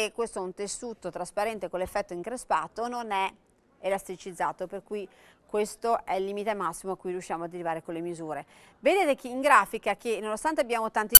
perché questo è un tessuto trasparente con l'effetto increspato, non è elasticizzato, per cui questo è il limite massimo a cui riusciamo ad arrivare con le misure. Vedete in grafica che nonostante abbiamo tanti